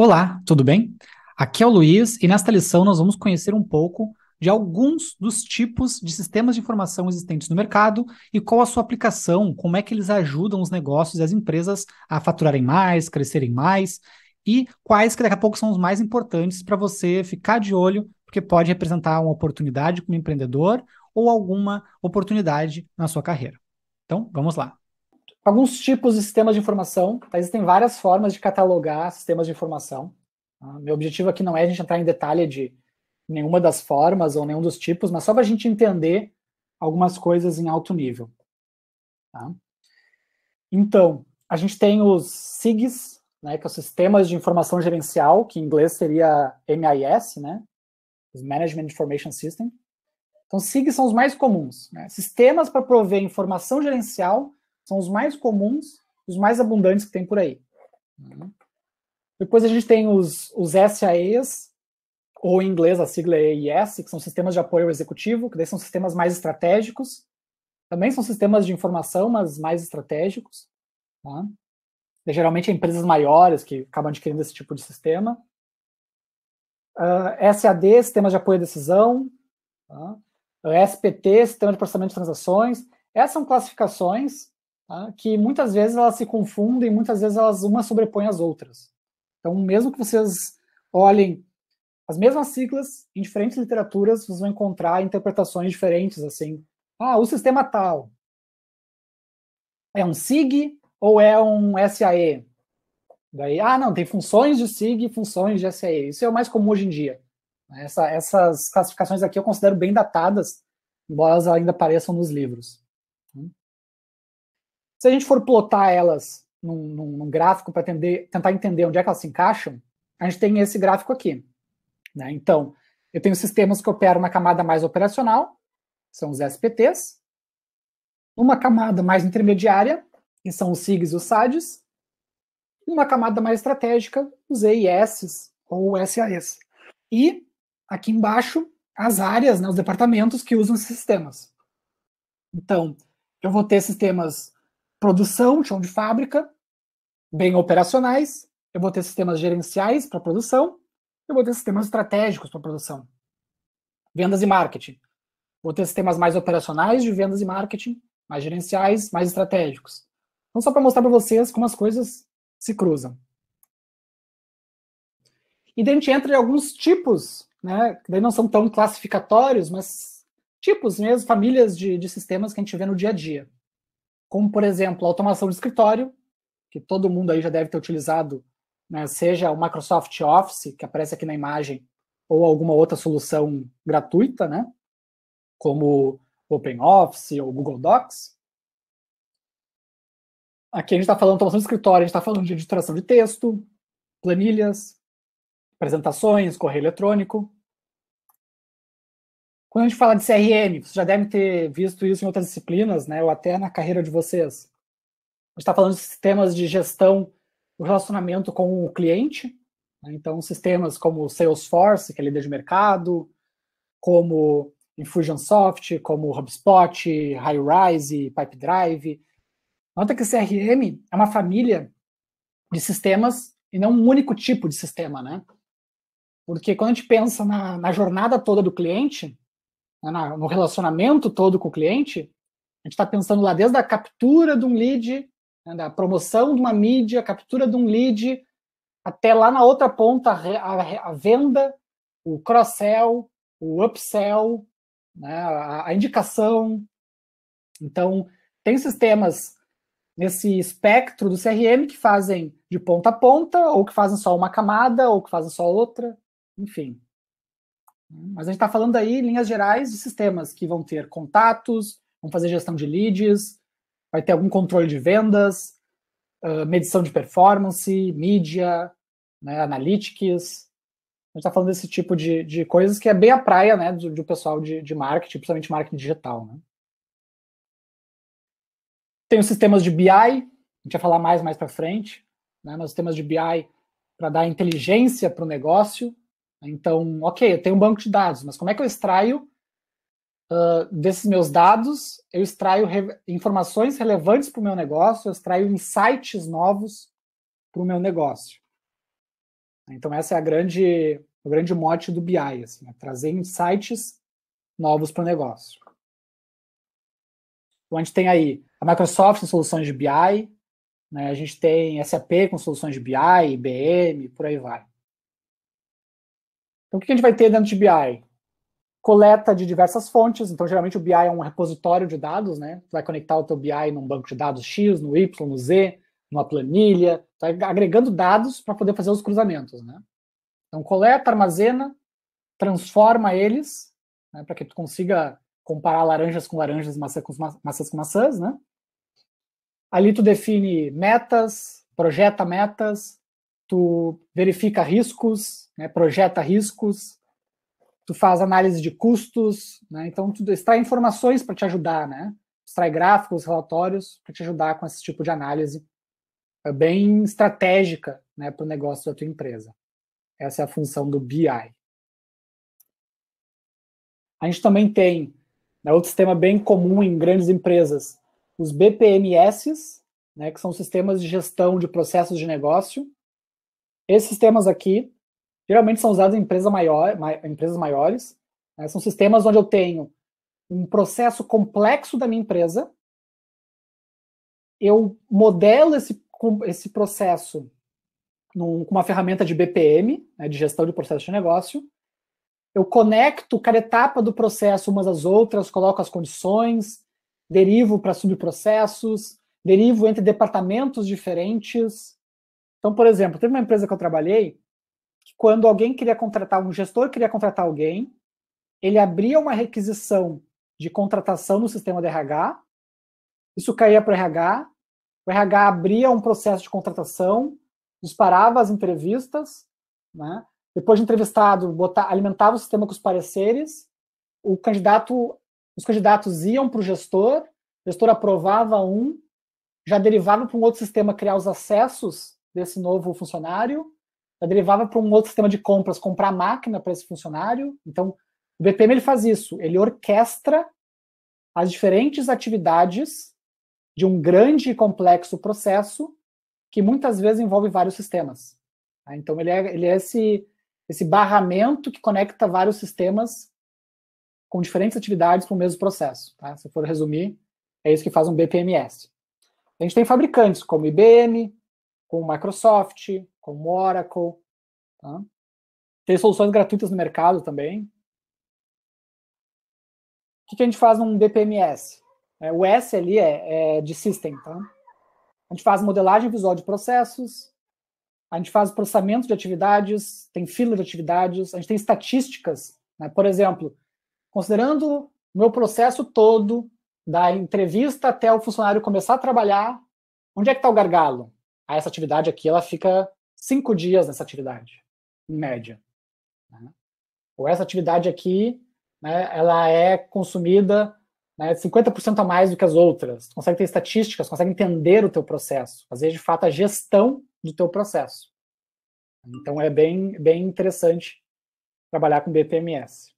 Olá, tudo bem? Aqui é o Luiz e nesta lição nós vamos conhecer um pouco de alguns dos tipos de sistemas de informação existentes no mercado e qual a sua aplicação, como é que eles ajudam os negócios e as empresas a faturarem mais, crescerem mais e quais que daqui a pouco são os mais importantes para você ficar de olho, porque pode representar uma oportunidade como empreendedor ou alguma oportunidade na sua carreira. Então, vamos lá alguns tipos de sistemas de informação. Tá? Existem várias formas de catalogar sistemas de informação. Tá? Meu objetivo aqui não é a gente entrar em detalhe de nenhuma das formas ou nenhum dos tipos, mas só para a gente entender algumas coisas em alto nível. Tá? Então, a gente tem os SIGs, né, que é são Sistemas de Informação Gerencial, que em inglês seria MIS, né, os Management Information System. Então, SIGs são os mais comuns. Né? Sistemas para prover informação gerencial são os mais comuns, os mais abundantes que tem por aí. Depois a gente tem os, os SAEs, ou em inglês a sigla é EIS, que são sistemas de apoio executivo, que daí são sistemas mais estratégicos. Também são sistemas de informação, mas mais estratégicos. Tá? E, geralmente é empresas maiores que acabam adquirindo esse tipo de sistema. Uh, ah, SAD, sistemas de apoio à decisão. Tá? Ah, SPT, sistema de processamento de transações. Essas são classificações Tá? que muitas vezes elas se confundem, muitas vezes elas uma sobrepõe as outras. Então, mesmo que vocês olhem as mesmas siglas em diferentes literaturas, vocês vão encontrar interpretações diferentes, assim. Ah, o sistema tal é um SIG ou é um SAE? Daí, ah, não, tem funções de SIG e funções de SAE. Isso é o mais comum hoje em dia. Né? Essa, essas classificações aqui eu considero bem datadas, embora elas ainda apareçam nos livros. Se a gente for plotar elas num, num, num gráfico para tentar entender onde é que elas se encaixam, a gente tem esse gráfico aqui. Né? Então, eu tenho sistemas que operam na camada mais operacional, são os SPTs, uma camada mais intermediária, que são os SIGs e os SADs, e uma camada mais estratégica, os EISs ou SAEs. E, aqui embaixo, as áreas, né, os departamentos que usam esses sistemas. Então, eu vou ter sistemas produção, chão de fábrica, bem operacionais, eu vou ter sistemas gerenciais para produção, eu vou ter sistemas estratégicos para produção, vendas e marketing. Vou ter sistemas mais operacionais de vendas e marketing, mais gerenciais, mais estratégicos. Então, só para mostrar para vocês como as coisas se cruzam. E daí a gente entra em alguns tipos, né? Que daí não são tão classificatórios, mas tipos mesmo, famílias de, de sistemas que a gente vê no dia a dia como, por exemplo, a automação de escritório, que todo mundo aí já deve ter utilizado, né, seja o Microsoft Office, que aparece aqui na imagem, ou alguma outra solução gratuita, né, como OpenOffice ou Google Docs. Aqui a gente está falando de automação de escritório, a gente está falando de editoração de texto, planilhas, apresentações, correio eletrônico. Quando a gente fala de CRM, vocês já devem ter visto isso em outras disciplinas, né, ou até na carreira de vocês. A gente está falando de sistemas de gestão do relacionamento com o cliente, né, então sistemas como Salesforce, que é líder de mercado, como Infusionsoft, como HubSpot, HighRise, Pipedrive. Nota que CRM é uma família de sistemas e não um único tipo de sistema, né? Porque quando a gente pensa na, na jornada toda do cliente, né, no relacionamento todo com o cliente, a gente está pensando lá desde a captura de um lead, né, da promoção de uma mídia, captura de um lead, até lá na outra ponta a, a, a venda, o cross-sell, o upsell, né, a, a indicação. Então, tem sistemas nesse espectro do CRM que fazem de ponta a ponta, ou que fazem só uma camada, ou que fazem só outra, enfim. Mas a gente está falando aí, em linhas gerais, de sistemas que vão ter contatos, vão fazer gestão de leads, vai ter algum controle de vendas, uh, medição de performance, mídia, né, analytics. A gente está falando desse tipo de, de coisas que é bem a praia né, do, do pessoal de, de marketing, principalmente marketing digital. Né? Tem os sistemas de BI, a gente vai falar mais mais para frente, né, mas os sistemas de BI para dar inteligência para o negócio, então, ok, eu tenho um banco de dados, mas como é que eu extraio uh, desses meus dados? Eu extraio re informações relevantes para o meu negócio, eu extraio insights novos para o meu negócio. Então, essa é a grande, o grande mote do BI, assim, é trazer insights novos para o negócio. Então, a gente tem aí a Microsoft em soluções de BI, né, a gente tem SAP com soluções de BI, IBM, por aí vai. Então, o que a gente vai ter dentro de BI? Coleta de diversas fontes. Então, geralmente o BI é um repositório de dados, né? Tu vai conectar o teu BI num banco de dados X, no Y, no Z, numa planilha. Tu vai agregando dados para poder fazer os cruzamentos, né? Então, coleta, armazena, transforma eles, né, para que tu consiga comparar laranjas com laranjas, maçã com ma maçãs com maçãs, né? Ali tu define metas, projeta metas, tu verifica riscos, né, projeta riscos, tu faz análise de custos, né, então tu extrai informações para te ajudar, né, extrai gráficos, relatórios para te ajudar com esse tipo de análise é bem estratégica né, para o negócio da tua empresa. Essa é a função do BI. A gente também tem né, outro sistema bem comum em grandes empresas, os BPMS, né, que são sistemas de gestão de processos de negócio, esses sistemas aqui geralmente são usados em empresa maior, ma empresas maiores. Né? São sistemas onde eu tenho um processo complexo da minha empresa. Eu modelo esse, esse processo num, com uma ferramenta de BPM, né, de gestão de processo de negócio. Eu conecto cada etapa do processo umas às outras, coloco as condições, derivo para subprocessos, derivo entre departamentos diferentes, então, por exemplo, teve uma empresa que eu trabalhei que quando alguém queria contratar, um gestor queria contratar alguém, ele abria uma requisição de contratação no sistema de RH, isso caía para o RH, o RH abria um processo de contratação, disparava as entrevistas, né? depois de entrevistado, alimentava o sistema com os pareceres, o candidato, os candidatos iam para o gestor, o gestor aprovava um, já derivava para um outro sistema criar os acessos desse novo funcionário, ela derivava para um outro sistema de compras, comprar máquina para esse funcionário. Então, o BPM ele faz isso, ele orquestra as diferentes atividades de um grande e complexo processo que muitas vezes envolve vários sistemas. Tá? Então, ele é, ele é esse, esse barramento que conecta vários sistemas com diferentes atividades para o mesmo processo. Tá? Se for resumir, é isso que faz um BPMS. A gente tem fabricantes como IBM, com Microsoft, com Oracle. Tá? Tem soluções gratuitas no mercado também. O que, a gente faz num DPMS? É, o S ali é, é de System. Tá? A gente faz modelagem visual de processos, a gente faz processamento de atividades, tem fila de atividades, a gente tem estatísticas. Né? Por exemplo, considerando o meu processo todo, da entrevista até o funcionário começar a trabalhar, onde é que está o gargalo? a essa atividade aqui ela fica cinco dias nessa atividade, em média. Né? Ou essa atividade aqui, né, ela é consumida né, 50% a mais do que as outras. Tu consegue ter estatísticas, consegue entender o teu processo, fazer de fato a gestão do teu processo. Então é bem, bem interessante trabalhar com BPMS.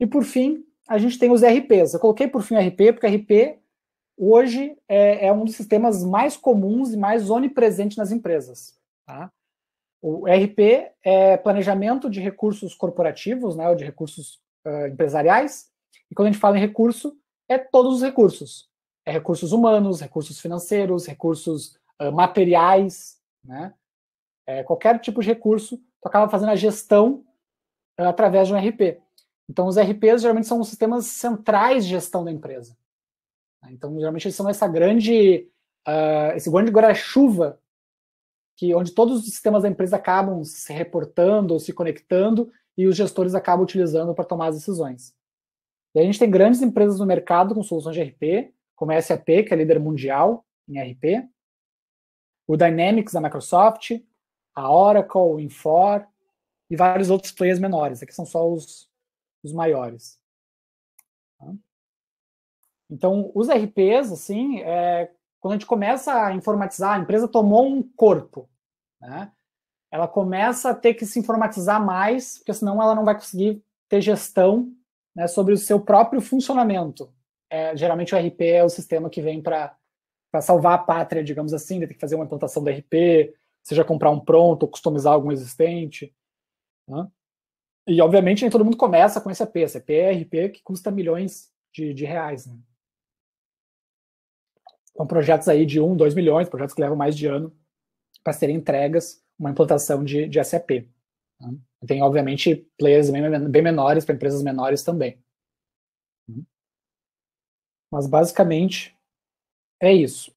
E por fim, a gente tem os RPs. Eu coloquei por fim RP porque RP hoje é, é, um dos sistemas mais comuns e mais onipresente nas empresas. Tá? O RP é planejamento de recursos corporativos, né, ou de recursos uh, empresariais, e quando a gente fala em recurso, é todos os recursos. É recursos humanos, recursos financeiros, recursos uh, materiais, né? É, qualquer tipo de recurso, tu acaba fazendo a gestão uh, através de um RP. Então, os RPs geralmente são os sistemas centrais de gestão da empresa. Né? Então, geralmente, eles são essa grande, uh, esse grande guarda-chuva que onde todos os sistemas da empresa acabam se reportando ou se conectando e os gestores acabam utilizando para tomar as decisões. E a gente tem grandes empresas no mercado com soluções de RP, como a SAP, que é líder mundial em RP, o Dynamics da Microsoft, a Oracle, o Infor e vários outros players menores. Aqui são só os, os maiores. Então, os RPs, assim, é, quando a gente começa a informatizar, a empresa tomou um corpo, né? Ela começa a ter que se informatizar mais, porque senão ela não vai conseguir ter gestão né, sobre o seu próprio funcionamento. É, geralmente o RP é o sistema que vem para salvar a pátria, digamos assim, né? tem que fazer uma implantação do RP, seja comprar um pronto, ou customizar algum existente. Né? E, obviamente, nem todo mundo começa com esse AP. Esse é RP que custa milhões de, de reais. Né? com então, projetos aí de 1, 2 milhões, projetos que levam mais de ano para serem entregas uma implantação de, de SAP. Né? Tá? Tem, obviamente, players bem, bem menores para empresas menores também. Mas, basicamente, é isso.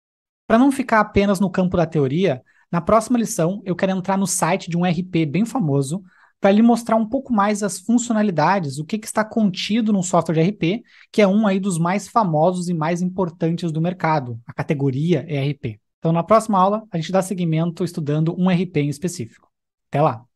Para não ficar apenas no campo da teoria, na próxima lição eu quero entrar no site de um RP bem famoso, para lhe mostrar um pouco mais as funcionalidades, o que, que está contido num software de RP, que é um aí dos mais famosos e mais importantes do mercado, a categoria ERP. Então, na próxima aula, a gente dá seguimento estudando um RP em específico. Até lá!